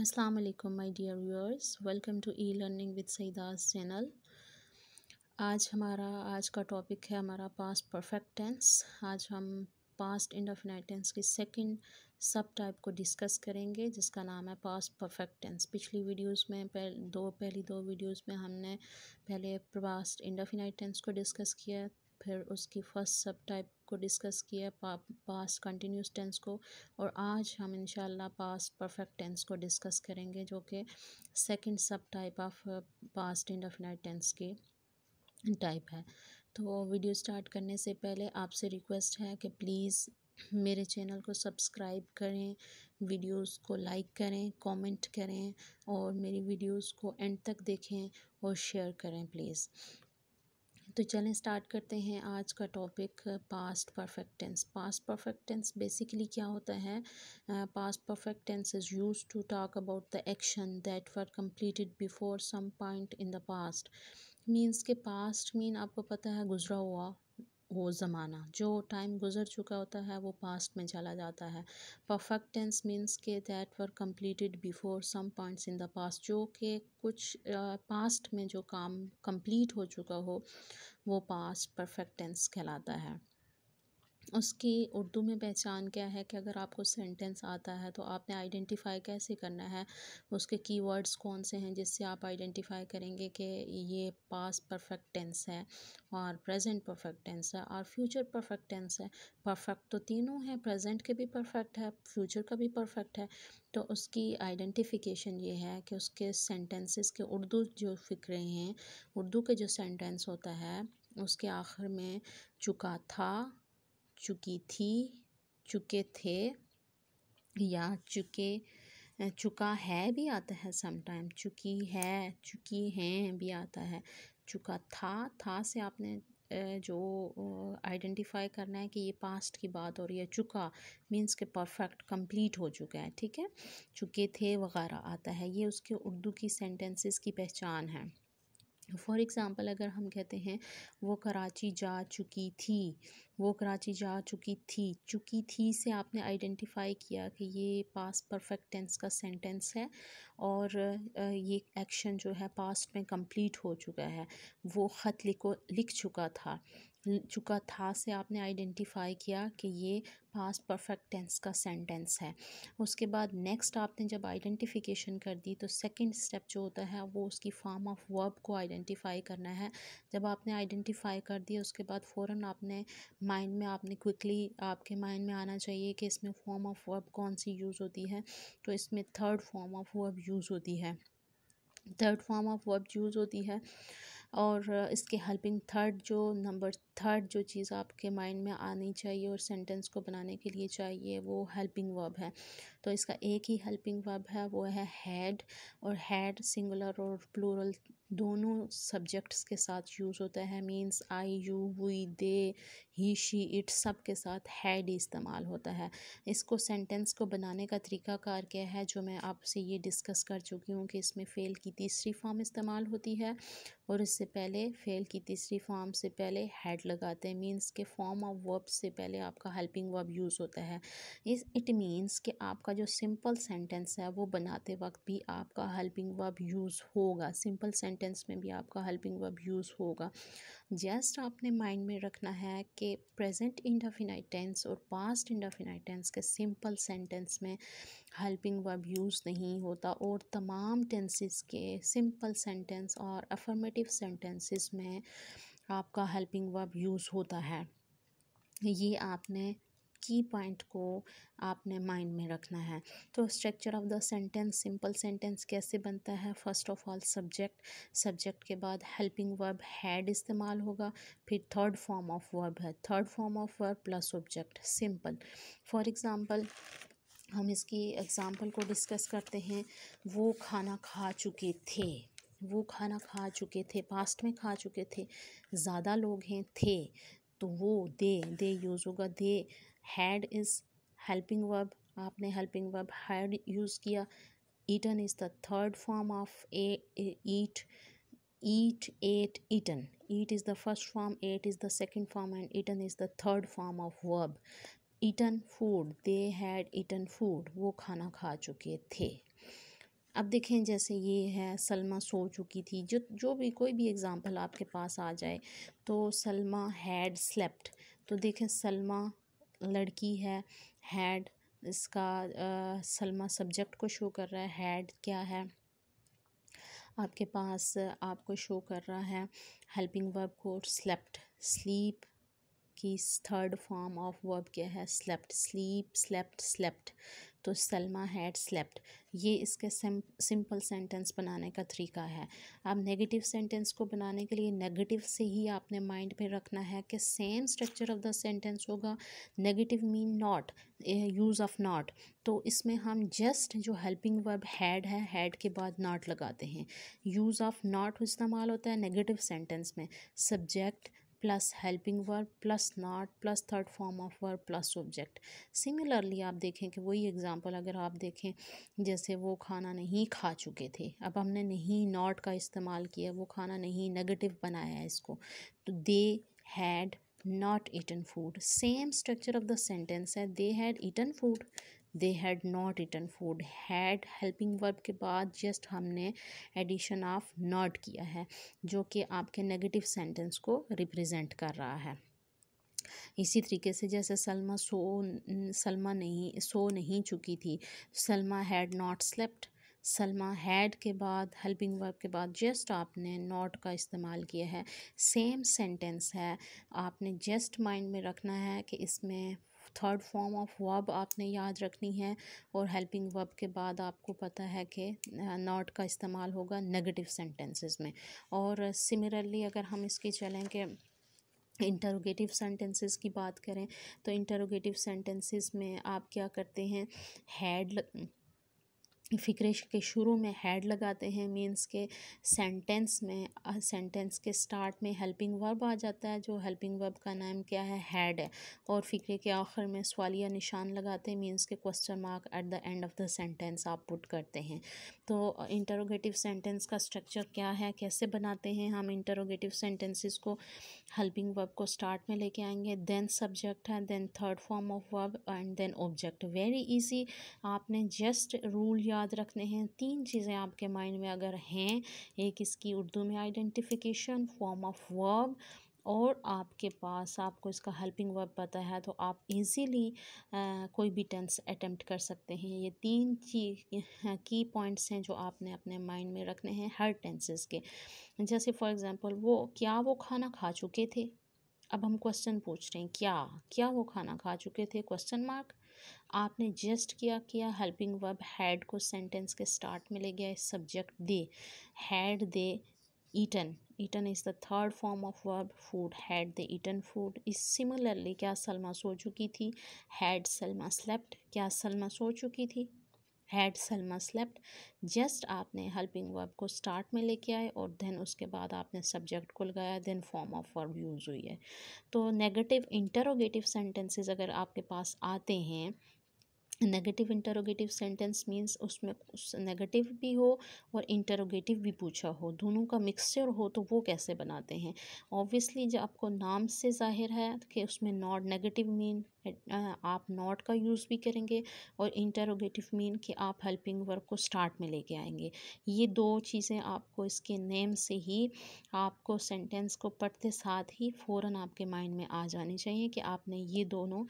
अस्सलाम वालेकुम my dear viewers welcome to e learning with Saida's channel आज हमारा आज का टॉपिक है हमारा पास्ट परफेक्ट टेंस आज हम पास्ट इंडेफिनाइट टेंस की सेकंड सब टाइप को डिस्कस करेंगे जिसका नाम है पास्ट परफेक्ट टेंस पिछली वीडियोस में पहल, दो पहली दो वीडियोस में हमने पहले पास्ट इंडेफिनाइट टेंस को डिस्कस किया फिर उसकी फ़र्स्ट सब टाइप को डिस्कस किया पास कंटिन्यूस टेंस को और आज हम इंशाल्लाह पास परफेक्ट टेंस को डिस्कस करेंगे जो कि second sub type of past indefinite tense की टाइप है तो वीडियो स्टार्ट करने से पहले आपसे रिक्वेस्ट है कि प्लीज़ मेरे चैनल को सब्सक्राइब करें वीडियोस को लाइक करें कमेंट करें और मेरी वीडियोस को एंड तक देखें और शेयर करें प्लीज़ तो चलें स्टार्ट करते हैं आज का topic past perfect tense past perfect tense basically क्या होता है past perfect tense is use to talk about the action that were completed before some point in the past means के पास्ट मीन आपको पता है गुज़रा हुआ वो ज़माना जो टाइम गुज़र चुका होता है वो पास्ट में चला जाता है परफेक्ट टेंस मीन्स के that were completed before some points in the past जो कि कुछ पास्ट में जो काम कंप्लीट हो चुका हो वो पास्ट परफेक्ट टेंस कहलाता है उसकी उर्दू में पहचान क्या है कि अगर आपको सेंटेंस आता है तो आपने आइडेंटिफ़ाई कैसे करना है उसके कीवर्ड्स कौन से हैं जिससे आप आइडेंटिफ़ाई करेंगे कि ये पास परफेक्ट टेंस है और प्रेजेंट परफेक्ट टेंस है और फ्यूचर परफेक्ट टेंस है परफेक्ट तो तीनों हैं प्रेजेंट के भी परफेक्ट है फ्यूचर का भी परफेक्ट है तो उसकी आइडेंटिफिकेशन ये है कि उसके सेंटेंसेस के उर्दू जो फ़िक्रे हैं उर्दू के जो सेंटेंस होता है उसके आखिर में चुका था चुकी थी चुके थे या चुके चुका है भी आता है समटाइम चुकी है चुकी हैं भी आता है चुका था था से आपने जो आइडेंटिफाई करना है कि ये पास्ट की बात हो रही है चुका मींस के परफेक्ट कंप्लीट हो चुका है ठीक है चुके थे वगैरह आता है ये उसके उर्दू की सेंटेंसेस की पहचान है फॉर एग्ज़ाम्पल अगर हम कहते हैं वो कराची जा चुकी थी वो कराची जा चुकी थी चुकी थी से आपने आइडेंटिफाई किया कि ये पास परफेक्ट टेंस का सेंटेंस है और ये एक्शन जो है पास्ट में कंप्लीट हो चुका है वो ख़त लिखो लिख चुका था चुका था से आपने आइडेंटिफाई किया कि ये पास परफेक्ट टेंस का सेंटेंस है उसके बाद नेक्स्ट आपने जब आइडेंटिफिकेशन कर दी तो सेकंड स्टेप जो होता है वो उसकी फॉर्म ऑफ वर्ब को आइडेंटिफाई करना है जब आपने आइडेंटिफाई कर दिया उसके बाद फ़ौर आपने माइंड में आपने क्विकली आपके माइंड में आना चाहिए कि इसमें फॉर्म ऑफ वर्ब कौन सी यूज़ होती है तो इसमें third form of verb use होती है third form of verb use होती है और इसके हेल्पिंग थर्ड जो नंबर थर्ड जो चीज़ आपके माइंड में आनी चाहिए और सेंटेंस को बनाने के लिए चाहिए वो हेल्पिंग वर्ब है तो इसका एक ही हेल्पिंग वर्ब है वो है हैड और हैड सिंगुलर और प्लूरल दोनों सब्जेक्ट्स के साथ यूज़ होता है means I you we they he she it सब के साथ हैड इस्तेमाल होता है इसको सेंटेंस को बनाने का तरीका कार क्या है जो मैं आपसे ये डिस्कस कर चुकी हूँ कि इसमें फ़ेल की तीसरी फॉर्म इस्तेमाल होती है और इससे पहले फ़ेल की तीसरी फॉर्म से पहले हैड लगाते हैं मीन्स के फॉर्म ऑफ वर्ब से पहले आपका हेल्पिंग वर्ब यूज़ होता है इस इट मीन्स कि आपका आपका जो सिंपल सेंटेंस है वो बनाते वक्त भी आपका हेल्पिंग वर्ब यूज़ होगा सिंपल सेंटेंस में भी आपका हेल्पिंग वर्ब यूज़ होगा जस्ट आपने माइंड में रखना है कि प्रेजेंट इंडेफिनाइट टेंस और पास्ट इंडेफिनाइट टेंस के सिंपल सेंटेंस में हेल्पिंग वर्ब यूज़ नहीं होता और तमाम टेंसेस के सिंपल सेंटेंस और अफर्मेटिव सेंटेंसेस में आपका हेल्पिंग वर्ब यूज़ होता है ये आपने की पॉइंट को आपने माइंड में रखना है तो structure of the sentence simple sentence कैसे बनता है first of all subject subject के बाद हेल्पिंग वर्ब हैड इस्तेमाल होगा फिर थर्ड फॉर्म ऑफ वर्ब है third form of verb plus object simple for example हम इसकी एग्ज़ाम्पल को डिस्कस करते हैं वो खाना खा चुके थे वो खाना खा चुके थे पास्ट में खा चुके थे ज़्यादा लोग हैं थे तो वो दे दे यूज़ होगा they had is helping verb आपने हेल्पिंग वर्ब हैड यूज़ किया eaten is the third form of a eat eat ate eaten eat is the first form ate is the second form and eaten is the third form of verb eaten food they had eaten food वो खाना खा चुके थे अब देखें जैसे ये है सलमा सो चुकी थी जो जो भी कोई भी एग्ज़ाम्पल आपके पास आ जाए तो सलमा हैड स्लेप्ट तो देखें सलमा लड़की है हेड इसका सलमा सब्जेक्ट को शो कर रहा है हैड क्या है आपके पास आपको शो कर रहा है हेल्पिंग वर्ब को स्लेप्ट स्लीप की थर्ड फॉर्म ऑफ वर्ब क्या है स्लेप्ट स्लीप स्लेप्ट स्लेप्ट तो सलमा हैड स्लेप्ट ये इसके सिंपल सेंटेंस बनाने का तरीका है अब नेगेटिव सेंटेंस को बनाने के लिए नेगेटिव से ही आपने माइंड में रखना है कि same structure of the sentence होगा negative mean not use of not तो इसमें हम जस्ट जो हेल्पिंग वर्ब हैड है हैड के बाद नॉट लगाते हैं यूज़ ऑफ नॉट इस्तेमाल होता है नेगेटिव सेंटेंस में subject plus helping verb plus not plus third form of verb plus subject similarly आप देखें कि वही एग्ज़ाम्पल अगर आप देखें जैसे वो खाना नहीं खा चुके थे अब हमने नहीं नॉट का इस्तेमाल किया वो खाना नहीं नेगेटिव बनाया है इसको तो they had not eaten food same structure of the sentence है they had eaten food they had not return food had helping verb के बाद जस्ट हमने एडिशन ऑफ नॉट किया है जो कि आपके नेगेटिव सेंटेंस को रिप्रेजेंट कर रहा है इसी तरीके से जैसे सलमा सो सलमा नहीं सो नहीं चुकी थी Salma had not slept Salma had के बाद हेल्पिंग वर्ब के बाद जस्ट आपने नॉट का इस्तेमाल किया है सेम सेंटेंस है आपने जस्ट माइंड में रखना है कि इसमें थर्ड फॉर्म ऑफ वर्ब आपने याद रखनी है और हेल्पिंग वर्ब के बाद आपको पता है कि नॉट का इस्तेमाल होगा नेगेटिव सेंटेंसेस में और सिमिलरली अगर हम इसकी चलें कि इंटरोगेटिव सेंटेंसेस की बात करें तो इंटरोगेटिव सेंटेंसेस में आप क्या करते हैं हैड फ़िक्रे के शुरू में हेड लगाते हैं मीन्स के सेंटेंस में सेंटेंस के स्टार्ट में हेल्पिंग वर्ब आ जाता है जो हेल्पिंग वर्ब का नाम क्या है हेड है और फ़िक्रे के आखिर में सवालिया निशान लगाते हैं मीन्स के question mark at the end of the sentence आप पुट करते हैं तो इंटरोगेटिव सेंटेंस का स्ट्रक्चर क्या है कैसे बनाते हैं हम इंटरोगेटिव सेंटेंसिस को हेल्पिंग वर्ब को स्टार्ट में लेके आएंगे देन सब्जेक्ट है then third form of verb and then object very easy आपने जस्ट रूल या याद रखने हैं तीन चीज़ें आपके माइंड में अगर हैं एक इसकी उर्दू में आइडेंटिफिकेशन फॉर्म ऑफ वर्ब और आपके पास आपको इसका हेल्पिंग वर्ब पता है तो आप इजीली कोई भी टेंस अटेम्प्ट कर सकते हैं ये तीन ची की पॉइंट्स हैं जो आपने अपने माइंड में रखने हैं हर टेंसेस के जैसे फॉर एग्जांपल वो क्या वो खाना खा चुके थे अब हम क्वेश्चन पूछ रहे हैं क्या क्या वो खाना खा चुके थे क्वेश्चन मार्क आपने जस्ट क्या किया हेल्पिंग वर्ब हैड को सेंटेंस के स्टार्ट में ले गया subject they had they eaten eaten is the third form of verb food had the eaten food इस सिमिलरली क्या सलमा सो चुकी थी हैड सलमा स्लेप्ट क्या सलमा सो चुकी थी हैड सलमा स्लेप्ट जस्ट आपने हेल्पिंग वर्ब को स्टार्ट में लेके आए और देन उसके बाद आपने सब्जेक्ट को लगाया then form of verb use हुई है तो नेगेटिव इंटरोगेटिव सेंटेंसेस अगर आपके पास आते हैं नेगेटिव इंटरोगेटिव सेंटेंस मीन्स उसमें उस नेगेटिव भी हो और इंटरोगेटिव भी पूछा हो दोनों का मिक्सचर हो तो वो कैसे बनाते हैं ऑब्वियसली जब आपको नाम से जाहिर है कि उसमें नॉट नेगेटिव मीन आप नॉट का यूज़ भी करेंगे और इंटरोगेटिव मीन कि आप हेल्पिंग वर्क को स्टार्ट में लेके आएंगे ये दो चीज़ें आपको इसके नेम से ही आपको सेंटेंस को पढ़ते साथ ही फ़ौर आपके माइंड में आ जानी चाहिए कि आपने ये दोनों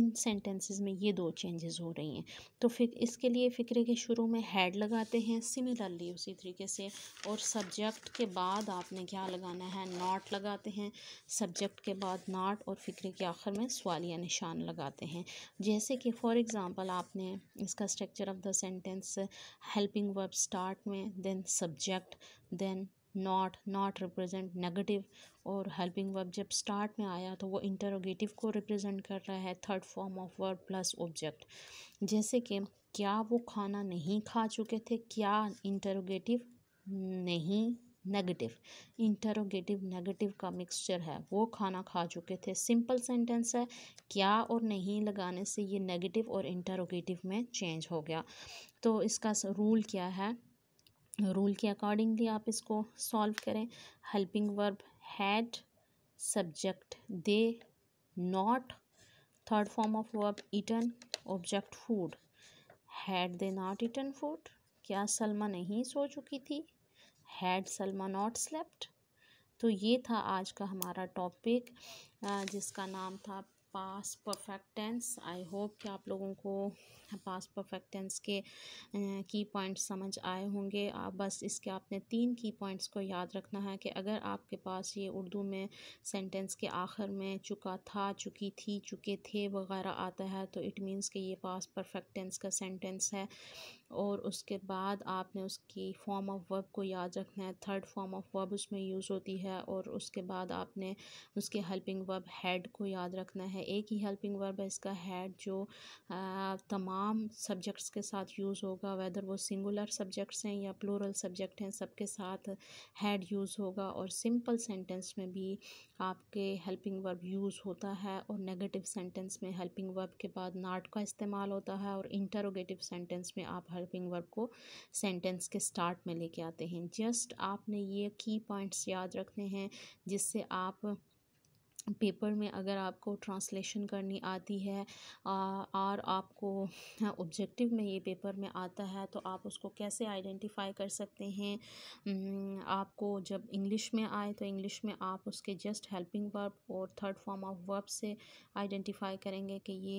इन सेंटेंसेस में ये दो चेंजेस हो रही हैं तो फिर इसके लिए फ़िक्रे के शुरू में हेड लगाते हैं सिमिलरली उसी तरीके से और सब्जेक्ट के बाद आपने क्या लगाना है नॉट लगाते हैं सब्जेक्ट के बाद नाट और फ़िक्रे के आखिर में सवालिया निशान निशान लगाते हैं जैसे कि फॉर एग्ज़ाम्पल आपने इसका structure of the sentence helping verb start में then subject then not not represent negative और हेल्पिंग वर्ब जब स्टार्ट में आया तो वो इंटरोगेटिव को रिप्रेजेंट कर रहा है third form of verb plus object जैसे कि क्या वो खाना नहीं खा चुके थे क्या इंटरोगेटिव नहीं नेगेटिव इंटरोगेटिव नेगेटिव का मिक्सचर है वो खाना खा चुके थे सिंपल सेंटेंस है क्या और नहीं लगाने से ये नेगेटिव और इंटरोगेटिव में चेंज हो गया तो इसका रूल क्या है रूल के अकॉर्डिंगली आप इसको सॉल्व करें helping verb had subject they not third form of verb eaten object food had they not eaten food क्या सलमा नहीं सो चुकी थी हैड सलमा नॉट स्लेप्ट तो ये था आज का हमारा टॉपिक जिसका नाम था past perfect tense I hope कि आप लोगों को पास परफेक्ट टेंस के की पॉइंट्स समझ आए होंगे आप बस इसके आपने तीन की पॉइंट्स को याद रखना है कि अगर आपके पास ये उर्दू में सेंटेंस के आखिर में चुका था चुकी थी चुके थे वगैरह आता है तो इट मींस कि ये पास परफेक्ट टेंस का सेंटेंस है और उसके बाद आपने उसकी फॉर्म ऑफ वर्ब को याद रखना है थर्ड फॉर्म ऑफ वर्ब उसमें यूज़ होती है और उसके बाद आपने उसके हेल्पिंग वर्ब हेड को याद रखना है एक ही हेल्पिंग वर्ब है इसका हेड जो आ, तमाम सब्जेक्ट्स के साथ यूज़ होगा वेदर वो सिंगुलर सब्जेक्ट्स हैं या प्लूरल सब्जेक्ट हैं सबके साथ हेड यूज़ होगा और सिंपल सेंटेंस में भी आपके हेल्पिंग वर्ब यूज़ होता है और नेगेटिव सेंटेंस में हेल्पिंग वर्ब के बाद नाट का इस्तेमाल होता है और इंटरोगेटिव सेंटेंस में आप हेल्पिंग वर्ब को सेंटेंस के स्टार्ट में लेके आते हैं जस्ट आपने ये की पॉइंट्स याद रखने हैं जिससे आप पेपर में अगर आपको ट्रांसलेशन करनी आती है और आपको ऑब्जेक्टिव में ये पेपर में आता है तो आप उसको कैसे आइडेंटिफाई कर सकते हैं आपको जब इंग्लिश में आए तो इंग्लिश में आप उसके जस्ट हेल्पिंग वर्ब और थर्ड फॉर्म ऑफ वर्ब से आइडेंटिफाई करेंगे कि ये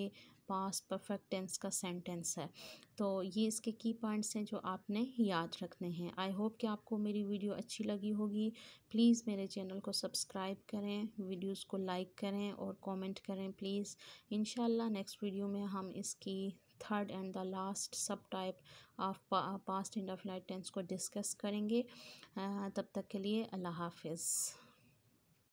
पास परफेक्ट टेंस का सेंटेंस है तो ये इसके की पॉइंट्स हैं जो आपने याद रखने हैं आई होप कि आपको मेरी वीडियो अच्छी लगी होगी प्लीज़ मेरे चैनल को सब्सक्राइब करें वीडियोस को लाइक करें और कमेंट करें प्लीज़ इन नेक्स्ट वीडियो में हम इसकी third and the last sub type of past end of light tense को डिस्कस करेंगे तब तक के लिए अल्लाह हाफिज़